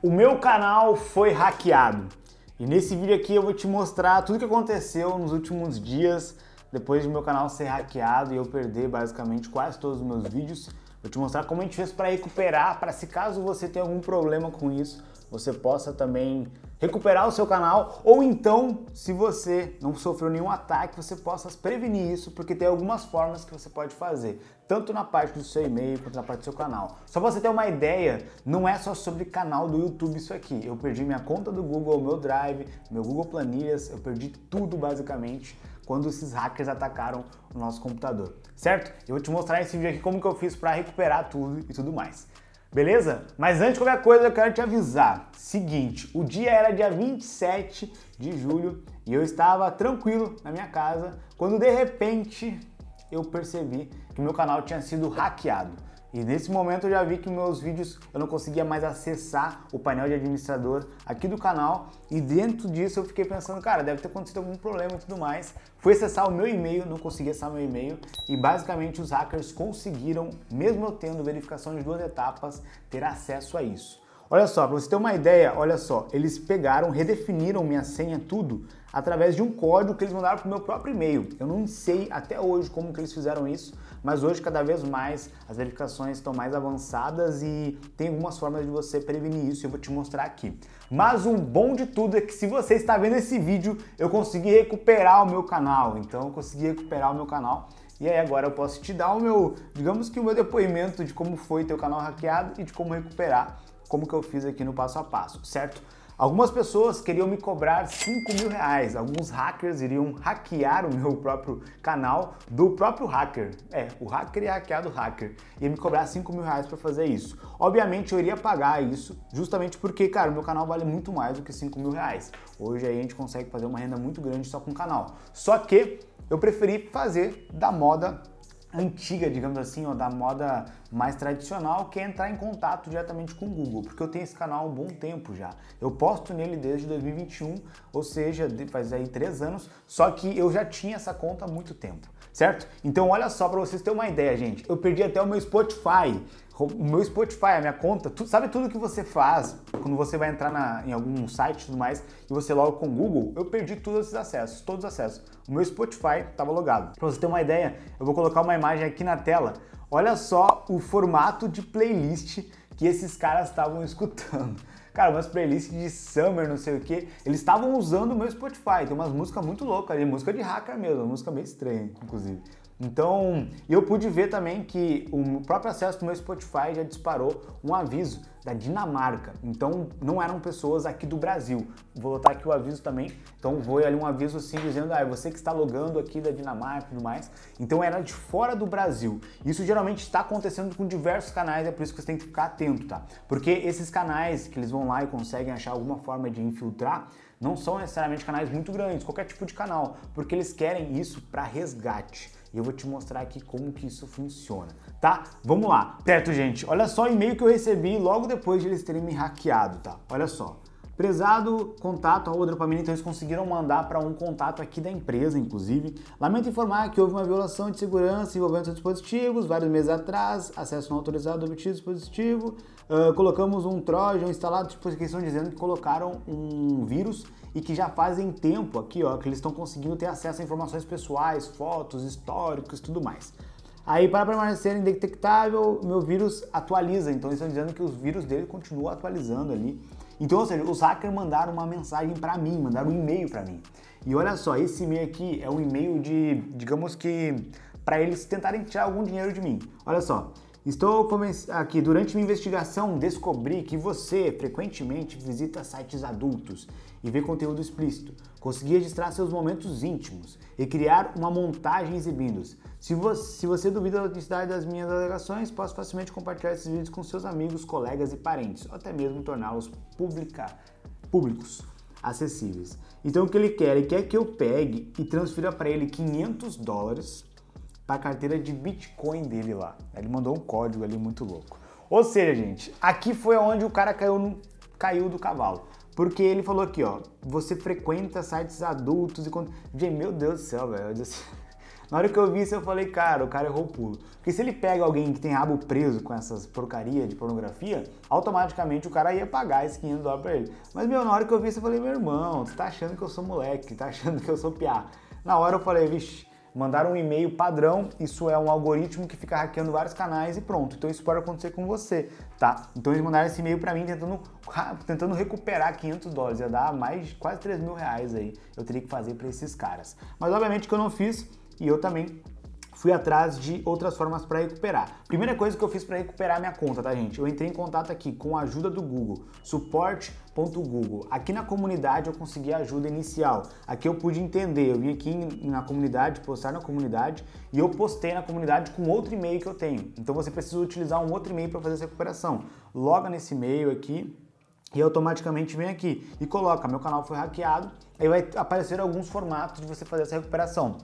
O meu canal foi hackeado e nesse vídeo aqui eu vou te mostrar tudo o que aconteceu nos últimos dias depois do meu canal ser hackeado e eu perder basicamente quase todos os meus vídeos. Vou te mostrar como a gente fez para recuperar, para se caso você tenha algum problema com isso, você possa também recuperar o seu canal ou então, se você não sofreu nenhum ataque, você possa prevenir isso, porque tem algumas formas que você pode fazer, tanto na parte do seu e-mail quanto na parte do seu canal. Só você ter uma ideia, não é só sobre canal do YouTube isso aqui. Eu perdi minha conta do Google, meu Drive, meu Google Planilhas, eu perdi tudo basicamente quando esses hackers atacaram o nosso computador, certo? Eu vou te mostrar nesse vídeo aqui como que eu fiz para recuperar tudo e tudo mais. Beleza? Mas antes de qualquer coisa, eu quero te avisar. Seguinte, o dia era dia 27 de julho e eu estava tranquilo na minha casa quando de repente eu percebi que meu canal tinha sido hackeado. E nesse momento eu já vi que meus vídeos eu não conseguia mais acessar o painel de administrador aqui do canal e dentro disso eu fiquei pensando, cara, deve ter acontecido algum problema e tudo mais. Fui acessar o meu e-mail, não consegui acessar meu e-mail e basicamente os hackers conseguiram, mesmo eu tendo verificação de duas etapas, ter acesso a isso. Olha só, para você ter uma ideia, olha só, eles pegaram, redefiniram minha senha, tudo, através de um código que eles mandaram para o meu próprio e-mail. Eu não sei até hoje como que eles fizeram isso, mas hoje cada vez mais as verificações estão mais avançadas e tem algumas formas de você prevenir isso, eu vou te mostrar aqui. Mas o bom de tudo é que se você está vendo esse vídeo, eu consegui recuperar o meu canal, então eu consegui recuperar o meu canal. E aí agora eu posso te dar o meu, digamos que o meu depoimento de como foi teu canal hackeado e de como recuperar, como que eu fiz aqui no passo a passo, certo? Algumas pessoas queriam me cobrar 5 mil reais, alguns hackers iriam hackear o meu próprio canal do próprio hacker. É, o hacker ia hackear do hacker. Ia me cobrar 5 mil reais para fazer isso. Obviamente eu iria pagar isso, justamente porque, cara, o meu canal vale muito mais do que 5 mil reais. Hoje aí a gente consegue fazer uma renda muito grande só com o canal. Só que eu preferi fazer da moda antiga, digamos assim, ou da moda mais tradicional, que é entrar em contato diretamente com o Google, porque eu tenho esse canal há um bom tempo já. Eu posto nele desde 2021, ou seja, faz aí três anos, só que eu já tinha essa conta há muito tempo certo? Então olha só para vocês terem uma ideia, gente. Eu perdi até o meu Spotify. O meu Spotify, a minha conta, tu, sabe tudo que você faz quando você vai entrar na, em algum site e tudo mais e você loga com o Google? Eu perdi todos esses acessos, todos os acessos. O meu Spotify estava logado. Para você ter uma ideia, eu vou colocar uma imagem aqui na tela. Olha só o formato de playlist que esses caras estavam escutando cara, umas playlists de summer, não sei o que. Eles estavam usando o meu Spotify, tem umas músicas muito loucas ali, música de hacker mesmo, música meio estranha, inclusive. Então, eu pude ver também que o próprio acesso do meu Spotify já disparou um aviso da Dinamarca. Então, não eram pessoas aqui do Brasil. Vou botar aqui o aviso também. Então, vou ali um aviso assim dizendo: "Ah, é você que está logando aqui da Dinamarca e tudo mais". Então, era de fora do Brasil. Isso geralmente está acontecendo com diversos canais, é por isso que você tem que ficar atento, tá? Porque esses canais que eles vão lá e conseguem achar alguma forma de infiltrar, não são necessariamente canais muito grandes, qualquer tipo de canal, porque eles querem isso para resgate. E eu vou te mostrar aqui como que isso funciona, tá? Vamos lá. Certo, gente? Olha só o e-mail que eu recebi logo depois de eles terem me hackeado, tá? Olha só. Prezado contato arroba dopamina, então eles conseguiram mandar para um contato aqui da empresa, inclusive. Lamento informar que houve uma violação de segurança envolvendo seus dispositivos vários meses atrás, acesso não autorizado obtido dispositivo. Uh, colocamos um Trojan instalado, tipo, eles estão dizendo que colocaram um vírus e que já fazem tempo aqui, ó, que eles estão conseguindo ter acesso a informações pessoais, fotos, históricos, tudo mais. Aí, para permanecer indetectável, meu vírus atualiza. Então, eles estão dizendo que os vírus dele continuam atualizando ali. Então, ou seja, os hackers mandaram uma mensagem para mim, mandaram um e-mail para mim. E olha só, esse e-mail aqui é um e-mail de, digamos que, para eles tentarem tirar algum dinheiro de mim. Olha só, Estou aqui durante minha investigação descobri que você frequentemente visita sites adultos e vê conteúdo explícito. Consegui registrar seus momentos íntimos e criar uma montagem exibindo-os. Se, vo se você duvida da autenticidade das minhas alegações, posso facilmente compartilhar esses vídeos com seus amigos, colegas e parentes, ou até mesmo torná-los públicos acessíveis. Então o que ele quer? Ele quer que eu pegue e transfira para ele 500 dólares para tá a carteira de Bitcoin dele lá. Ele mandou um código ali muito louco. Ou seja, gente, aqui foi onde o cara caiu, no, caiu do cavalo. Porque ele falou aqui, ó, você frequenta sites adultos e quando. Gente, meu Deus do céu, velho. Na hora que eu vi isso, eu falei, cara, o cara errou o pulo. Porque se ele pega alguém que tem rabo preso com essas porcaria de pornografia, automaticamente o cara ia pagar esse 500 dólares pra ele. Mas, meu, na hora que eu vi isso, eu falei, meu irmão, tu tá achando que eu sou moleque, tá achando que eu sou piá. Na hora eu falei, vixe, Mandar um e-mail padrão, isso é um algoritmo que fica hackeando vários canais e pronto. Então isso pode acontecer com você, tá? Então eles mandaram esse e-mail para mim tentando, tentando recuperar 500 dólares, ia dar mais quase 3 mil reais aí. Eu teria que fazer para esses caras. Mas obviamente que eu não fiz e eu também fui atrás de outras formas para recuperar. Primeira coisa que eu fiz para recuperar minha conta, tá, gente? Eu entrei em contato aqui com a ajuda do Google, suporte.google. Aqui na comunidade eu consegui a ajuda inicial. Aqui eu pude entender, eu vim aqui na comunidade, postar na comunidade e eu postei na comunidade com outro e-mail que eu tenho. Então você precisa utilizar um outro e-mail para fazer essa recuperação. Loga nesse e-mail aqui, e automaticamente vem aqui e coloca meu canal foi hackeado, aí vai aparecer alguns formatos de você fazer essa recuperação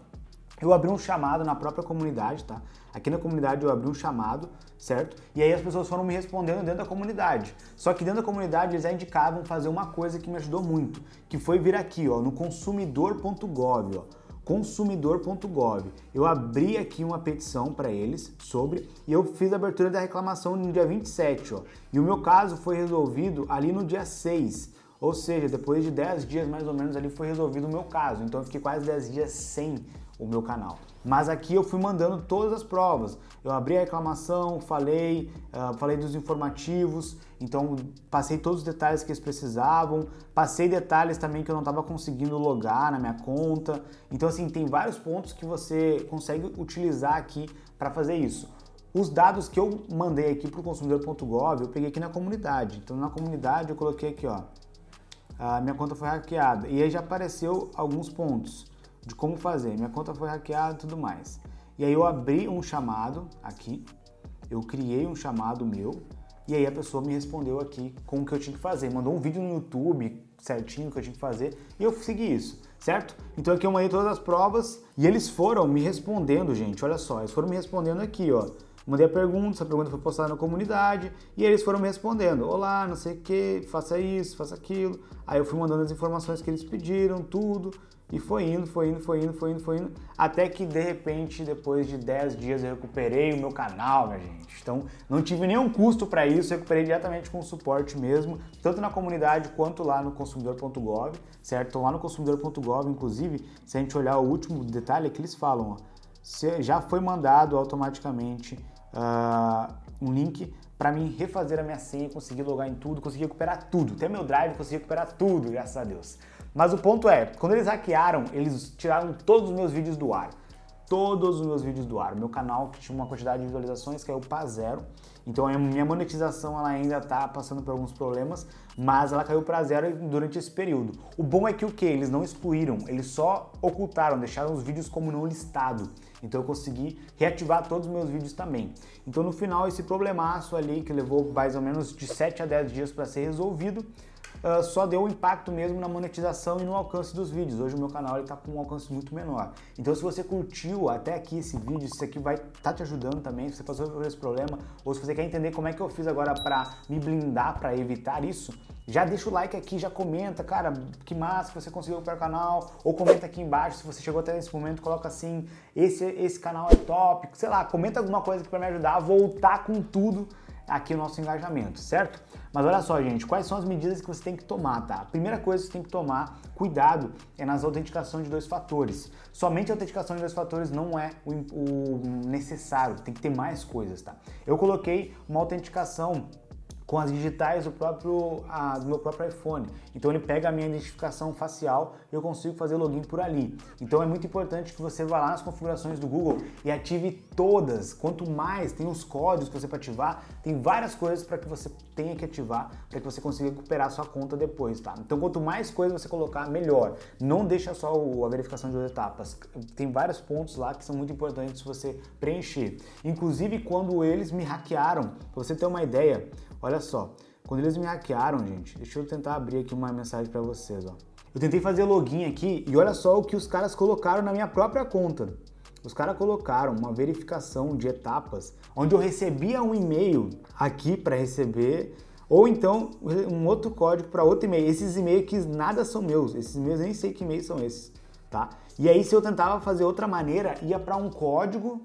eu abri um chamado na própria comunidade, tá? Aqui na comunidade eu abri um chamado, certo? E aí as pessoas foram me respondendo dentro da comunidade. Só que dentro da comunidade eles indicavam fazer uma coisa que me ajudou muito, que foi vir aqui, ó, no consumidor.gov, ó consumidor.gov. Eu abri aqui uma petição para eles sobre e eu fiz a abertura da reclamação no dia 27, ó. E o meu caso foi resolvido ali no dia 6. Ou seja, depois de 10 dias mais ou menos ali foi resolvido o meu caso. Então eu fiquei quase 10 dias sem o meu canal. Mas aqui eu fui mandando todas as provas. Eu abri a reclamação, falei, uh, falei dos informativos, então passei todos os detalhes que eles precisavam, passei detalhes também que eu não estava conseguindo logar na minha conta. Então assim, tem vários pontos que você consegue utilizar aqui para fazer isso. Os dados que eu mandei aqui para o consumidor.gov, eu peguei aqui na comunidade. Então na comunidade eu coloquei aqui, ó, a ah, minha conta foi hackeada. E aí já apareceu alguns pontos de como fazer. Minha conta foi hackeada e tudo mais. E aí eu abri um chamado aqui, eu criei um chamado meu, e aí a pessoa me respondeu aqui com o que eu tinha que fazer. Mandou um vídeo no YouTube certinho que eu tinha que fazer e eu segui isso, certo? Então aqui eu mandei todas as provas e eles foram me respondendo, gente. Olha só, eles foram me respondendo aqui, ó. Mandei a pergunta, essa pergunta foi postada na comunidade e eles foram me respondendo: Olá, não sei o que, faça isso, faça aquilo. Aí eu fui mandando as informações que eles pediram, tudo, e foi indo, foi indo, foi indo, foi indo, foi indo. Até que de repente, depois de 10 dias, eu recuperei o meu canal, minha gente. Então não tive nenhum custo para isso, recuperei diretamente com o suporte mesmo, tanto na comunidade quanto lá no consumidor.gov, certo? Então, lá no consumidor.gov, inclusive, se a gente olhar o último detalhe é que eles falam, ó já foi mandado automaticamente uh, um link para mim refazer a minha senha, conseguir logar em tudo, conseguir recuperar tudo. Até meu drive consegui recuperar tudo, graças a Deus. Mas o ponto é, quando eles hackearam, eles tiraram todos os meus vídeos do ar todos os meus vídeos do ar. Meu canal que tinha uma quantidade de visualizações caiu é para zero. Então a é, minha monetização ela ainda está passando por alguns problemas, mas ela caiu para zero durante esse período. O bom é que o que eles não excluíram, eles só ocultaram, deixaram os vídeos como não listado. Então eu consegui reativar todos os meus vídeos também. Então no final esse problemaço ali que levou mais ou menos de 7 a 10 dias para ser resolvido, uh, só deu um impacto mesmo na monetização e no alcance dos vídeos. Hoje o meu canal está com um alcance muito menor. Então se você curtiu até aqui esse vídeo, isso aqui vai estar tá te ajudando também, se você passou por esse problema, ou se você quer entender como é que eu fiz agora para me blindar, para evitar isso, já deixa o like aqui, já comenta, cara, que massa que você conseguiu para o canal, ou comenta aqui embaixo se você chegou até nesse momento, coloca assim, esse, esse canal é top, sei lá, comenta alguma coisa que vai me ajudar a voltar com tudo aqui é o nosso engajamento, certo? Mas olha só, gente, quais são as medidas que você tem que tomar, tá? A primeira coisa que você tem que tomar cuidado é nas autenticações de dois fatores. Somente a autenticação de dois fatores não é o, o necessário, tem que ter mais coisas, tá? Eu coloquei uma autenticação com as digitais do próprio a, do meu próprio iPhone. Então ele pega a minha identificação facial e eu consigo fazer login por ali. Então é muito importante que você vá lá nas configurações do Google e ative todas. Quanto mais tem os códigos que você para ativar, tem várias coisas para que você tenha que ativar para que você consiga recuperar sua conta depois, tá? Então quanto mais coisas você colocar, melhor. Não deixa só o, a verificação de duas etapas. Tem vários pontos lá que são muito importantes você preencher. Inclusive quando eles me hackearam, para você ter uma ideia, olha só, quando eles me hackearam, gente, deixa eu tentar abrir aqui uma mensagem para vocês, ó. Eu tentei fazer login aqui e olha só o que os caras colocaram na minha própria conta. Os caras colocaram uma verificação de etapas, onde eu recebia um e-mail aqui para receber ou então um outro código para outro e-mail. Esses e-mails que nada são meus, esses e-mails nem sei que e-mails são esses, tá? E aí se eu tentava fazer outra maneira, ia para um código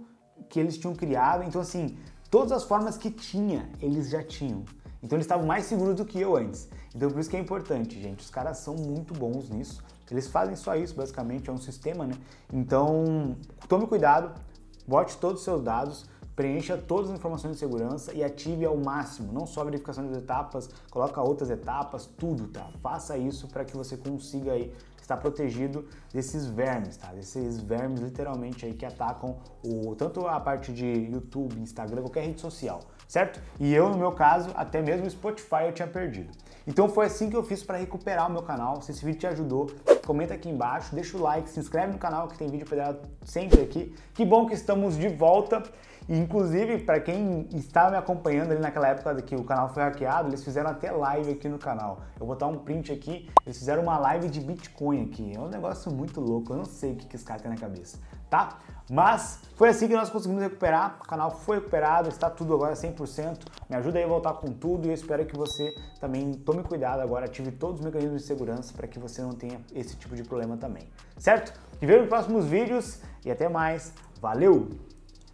que eles tinham criado. Então assim, todas as formas que tinha, eles já tinham. Então eles estavam mais seguros do que eu antes. Então por isso que é importante, gente. Os caras são muito bons nisso. Eles fazem só isso, basicamente, é um sistema, né? Então, tome cuidado, bote todos os seus dados, preencha todas as informações de segurança e ative ao máximo, não só a verificação das etapas, coloca outras etapas, tudo, tá? Faça isso para que você consiga aí estar protegido desses vermes, tá? Desses vermes literalmente aí que atacam o tanto a parte de YouTube, Instagram, qualquer rede social certo? E eu, no meu caso, até mesmo o Spotify eu tinha perdido. Então foi assim que eu fiz para recuperar o meu canal. Se esse vídeo te ajudou, comenta aqui embaixo, deixa o like, se inscreve no canal que tem vídeo pedalado sempre aqui. Que bom que estamos de volta. Inclusive, para quem estava me acompanhando ali naquela época que o canal foi hackeado, eles fizeram até live aqui no canal. Eu vou botar um print aqui, eles fizeram uma live de Bitcoin aqui. É um negócio muito louco, eu não sei o que, esse cara tem na cabeça, tá? Mas foi assim que nós conseguimos recuperar, o canal foi recuperado, está tudo agora 100%. Me ajuda aí a voltar com tudo e eu espero que você também tome cuidado agora, ative todos os mecanismos de segurança para que você não tenha esse tipo de problema também, certo? Te vejo nos próximos vídeos e até mais, valeu!